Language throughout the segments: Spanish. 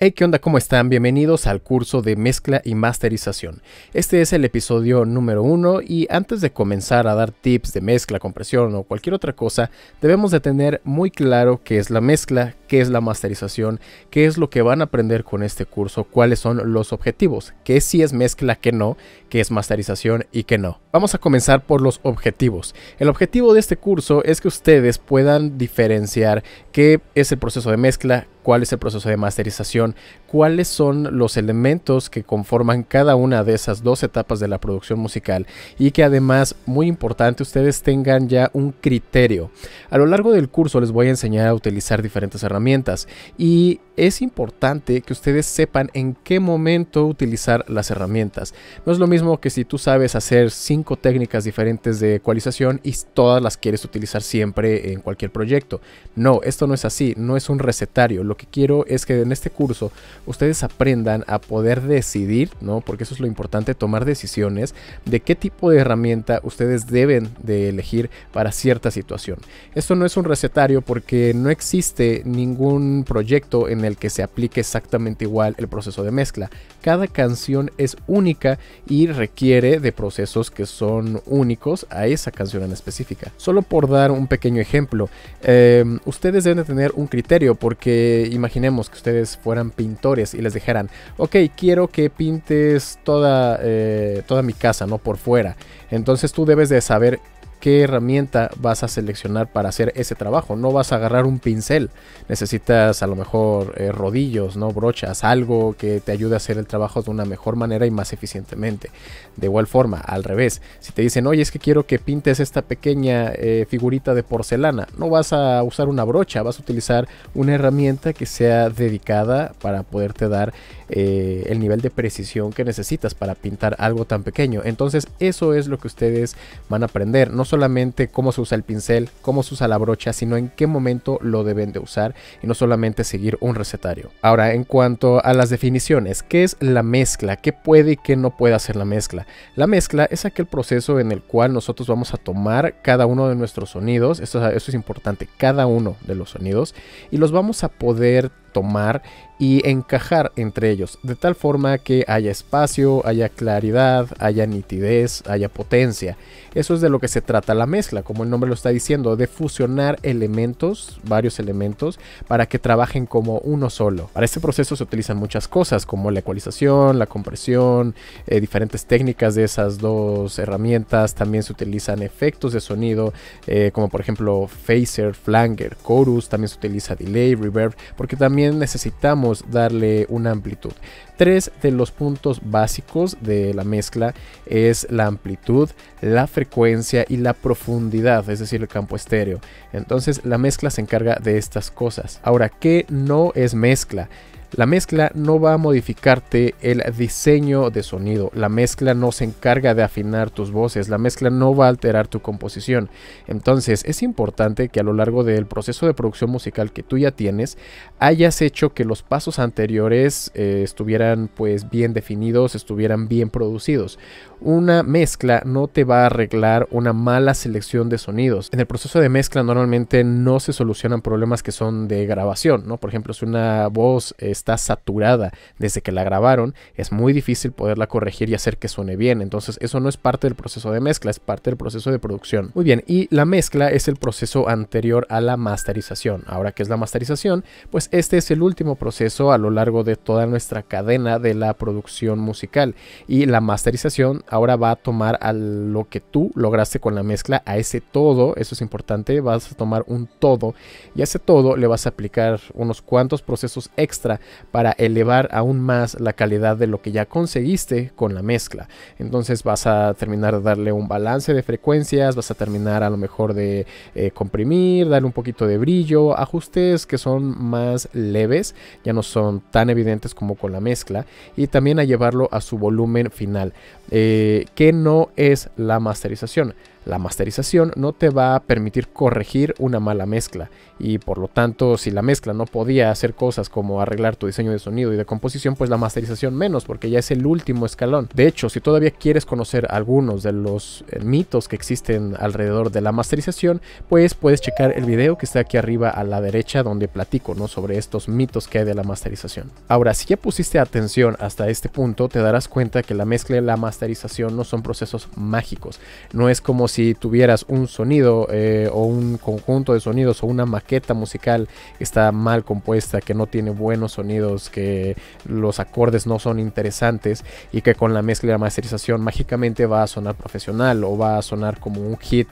Hey, ¿qué onda? ¿Cómo están? Bienvenidos al curso de mezcla y masterización. Este es el episodio número uno y antes de comenzar a dar tips de mezcla, compresión o cualquier otra cosa, debemos de tener muy claro qué es la mezcla, qué es la masterización, qué es lo que van a aprender con este curso, cuáles son los objetivos, qué sí es mezcla, qué no, qué es masterización y qué no. Vamos a comenzar por los objetivos. El objetivo de este curso es que ustedes puedan diferenciar qué es el proceso de mezcla, cuál es el proceso de masterización, cuáles son los elementos que conforman cada una de esas dos etapas de la producción musical y que además, muy importante, ustedes tengan ya un criterio. A lo largo del curso les voy a enseñar a utilizar diferentes herramientas y es importante que ustedes sepan en qué momento utilizar las herramientas. No es lo mismo que si tú sabes hacer cinco técnicas diferentes de ecualización y todas las quieres utilizar siempre en cualquier proyecto. No, esto no es así, no es un recetario. Lo que quiero es que en este curso ustedes aprendan a poder decidir, ¿no? Porque eso es lo importante, tomar decisiones de qué tipo de herramienta ustedes deben de elegir para cierta situación. Esto no es un recetario porque no existe ningún proyecto en el que se aplique exactamente igual el proceso de mezcla. Cada canción es única y requiere de procesos que son únicos a esa canción en específica. Solo por dar un pequeño ejemplo, eh, ustedes deben de tener un criterio porque imaginemos que ustedes fueran pintores y les dijeran, ok, quiero que pintes toda, eh, toda mi casa, ¿no? Por fuera. Entonces tú debes de saber qué herramienta vas a seleccionar para hacer ese trabajo. No vas a agarrar un pincel. Necesitas a lo mejor eh, rodillos, ¿no? Brochas, algo que te ayude a hacer el trabajo de una mejor manera y más eficientemente. De igual forma, al revés. Si te dicen, oye, es que quiero que pintes esta pequeña eh, figurita de porcelana, no vas a usar una brocha, vas a utilizar una herramienta que sea dedicada para poderte dar eh, el nivel de precisión que necesitas para pintar algo tan pequeño. Entonces, eso es lo que ustedes van a aprender. No solamente cómo se usa el pincel, cómo se usa la brocha, sino en qué momento lo deben de usar y no solamente seguir un recetario. Ahora, en cuanto a las definiciones, ¿qué es la mezcla? ¿Qué puede y qué no puede hacer la mezcla? La mezcla es aquel proceso en el cual nosotros vamos a tomar cada uno de nuestros sonidos, eso es importante, cada uno de los sonidos, y los vamos a poder tomar y encajar entre ellos, de tal forma que haya espacio, haya claridad, haya nitidez, haya potencia. Eso es de lo que se trata la mezcla, como el nombre lo está diciendo, de fusionar elementos, varios elementos, para que trabajen como uno solo. Para este proceso se utilizan muchas cosas, como la ecualización, la compresión, eh, diferentes técnicas de esas dos herramientas, también se utilizan efectos de sonido, eh, como por ejemplo phaser, flanger, chorus, también se utiliza delay, reverb, porque también necesitamos darle una amplitud. Tres de los puntos básicos de la mezcla es la amplitud, la frecuencia y la profundidad, es decir, el campo estéreo. Entonces la mezcla se encarga de estas cosas. Ahora, ¿qué no es mezcla? La mezcla no va a modificarte el diseño de sonido, la mezcla no se encarga de afinar tus voces, la mezcla no va a alterar tu composición. Entonces es importante que a lo largo del proceso de producción musical que tú ya tienes, hayas hecho que los pasos anteriores eh, estuvieran pues bien definidos, estuvieran bien producidos. Una mezcla no te va a arreglar una mala selección de sonidos. En el proceso de mezcla normalmente no se solucionan problemas que son de grabación, ¿no? Por ejemplo, si una voz... Eh, está saturada desde que la grabaron, es muy difícil poderla corregir y hacer que suene bien. Entonces eso no es parte del proceso de mezcla, es parte del proceso de producción. Muy bien, y la mezcla es el proceso anterior a la masterización. Ahora que es la masterización, pues este es el último proceso a lo largo de toda nuestra cadena de la producción musical. Y la masterización ahora va a tomar a lo que tú lograste con la mezcla, a ese todo, eso es importante, vas a tomar un todo y a ese todo le vas a aplicar unos cuantos procesos extra para elevar aún más la calidad de lo que ya conseguiste con la mezcla. Entonces vas a terminar de darle un balance de frecuencias, vas a terminar a lo mejor de eh, comprimir, darle un poquito de brillo, ajustes que son más leves, ya no son tan evidentes como con la mezcla, y también a llevarlo a su volumen final, eh, que no es la masterización. La masterización no te va a permitir corregir una mala mezcla y por lo tanto si la mezcla no podía hacer cosas como arreglar tu diseño de sonido y de composición, pues la masterización menos porque ya es el último escalón. De hecho, si todavía quieres conocer algunos de los eh, mitos que existen alrededor de la masterización, pues puedes checar el video que está aquí arriba a la derecha donde platico ¿no? sobre estos mitos que hay de la masterización. Ahora, si ya pusiste atención hasta este punto, te darás cuenta que la mezcla y la masterización no son procesos mágicos. No es como si si tuvieras un sonido eh, o un conjunto de sonidos o una maqueta musical que está mal compuesta, que no tiene buenos sonidos, que los acordes no son interesantes y que con la mezcla y la masterización mágicamente va a sonar profesional o va a sonar como un hit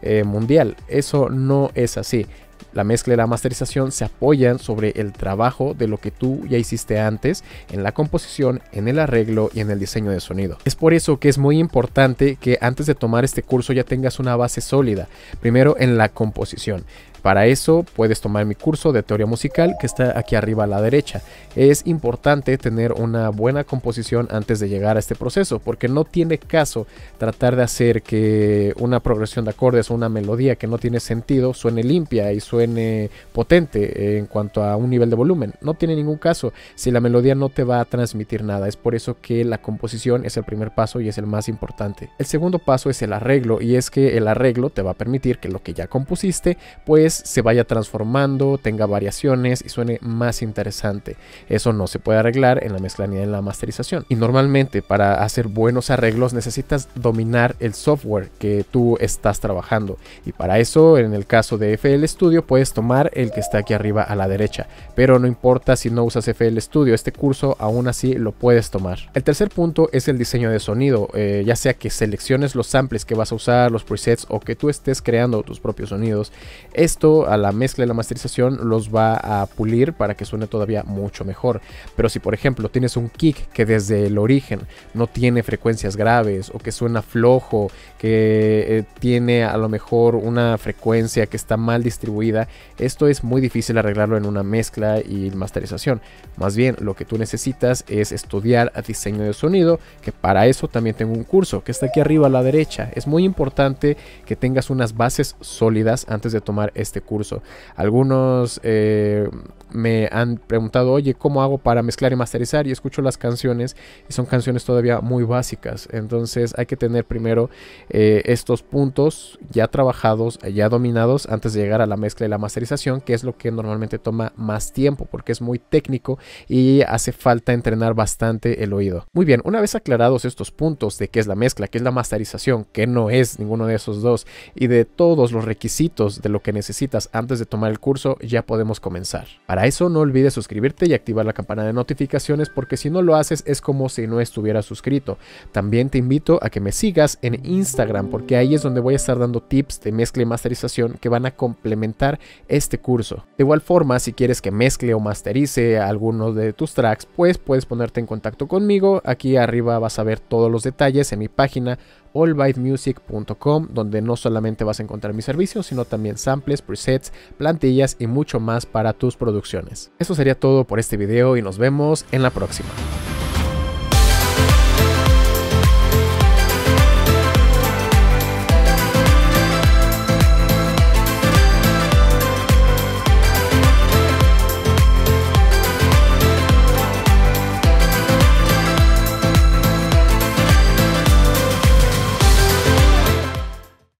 eh, mundial. Eso no es así. La mezcla y la masterización se apoyan sobre el trabajo de lo que tú ya hiciste antes en la composición, en el arreglo y en el diseño de sonido. Es por eso que es muy importante que antes de tomar este curso ya tengas una base sólida, primero en la composición. Para eso puedes tomar mi curso de teoría musical que está aquí arriba a la derecha. Es importante tener una buena composición antes de llegar a este proceso porque no tiene caso tratar de hacer que una progresión de acordes o una melodía que no tiene sentido suene limpia y suene potente en cuanto a un nivel de volumen. No tiene ningún caso si la melodía no te va a transmitir nada. Es por eso que la composición es el primer paso y es el más importante. El segundo paso es el arreglo y es que el arreglo te va a permitir que lo que ya compusiste pues se vaya transformando, tenga variaciones y suene más interesante. Eso no se puede arreglar en la mezcla ni en la masterización. Y normalmente para hacer buenos arreglos necesitas dominar el software que tú estás trabajando. Y para eso, en el caso de FL Studio, puedes tomar el que está aquí arriba a la derecha. Pero no importa si no usas FL Studio, este curso aún así lo puedes tomar. El tercer punto es el diseño de sonido, eh, ya sea que selecciones los samples que vas a usar, los presets o que tú estés creando tus propios sonidos. Es a la mezcla y la masterización los va a pulir para que suene todavía mucho mejor. Pero si por ejemplo tienes un kick que desde el origen no tiene frecuencias graves o que suena flojo, que eh, tiene a lo mejor una frecuencia que está mal distribuida, esto es muy difícil arreglarlo en una mezcla y masterización. Más bien lo que tú necesitas es estudiar diseño de sonido, que para eso también tengo un curso que está aquí arriba a la derecha. Es muy importante que tengas unas bases sólidas antes de tomar este este curso. Algunos eh, me han preguntado, oye, ¿cómo hago para mezclar y masterizar? Y escucho las canciones y son canciones todavía muy básicas. Entonces hay que tener primero eh, estos puntos ya trabajados, ya dominados, antes de llegar a la mezcla y la masterización, que es lo que normalmente toma más tiempo porque es muy técnico y hace falta entrenar bastante el oído. Muy bien, una vez aclarados estos puntos de qué es la mezcla, qué es la masterización, que no es ninguno de esos dos y de todos los requisitos de lo que necesitas antes de tomar el curso, ya podemos comenzar. Para para eso no olvides suscribirte y activar la campana de notificaciones porque si no lo haces es como si no estuvieras suscrito. También te invito a que me sigas en Instagram porque ahí es donde voy a estar dando tips de mezcla y masterización que van a complementar este curso. De igual forma, si quieres que mezcle o masterice algunos de tus tracks, pues puedes ponerte en contacto conmigo. Aquí arriba vas a ver todos los detalles en mi página allbytemusic.com, donde no solamente vas a encontrar mis servicios, sino también samples, presets, plantillas y mucho más para tus producciones. Eso sería todo por este video y nos vemos en la próxima.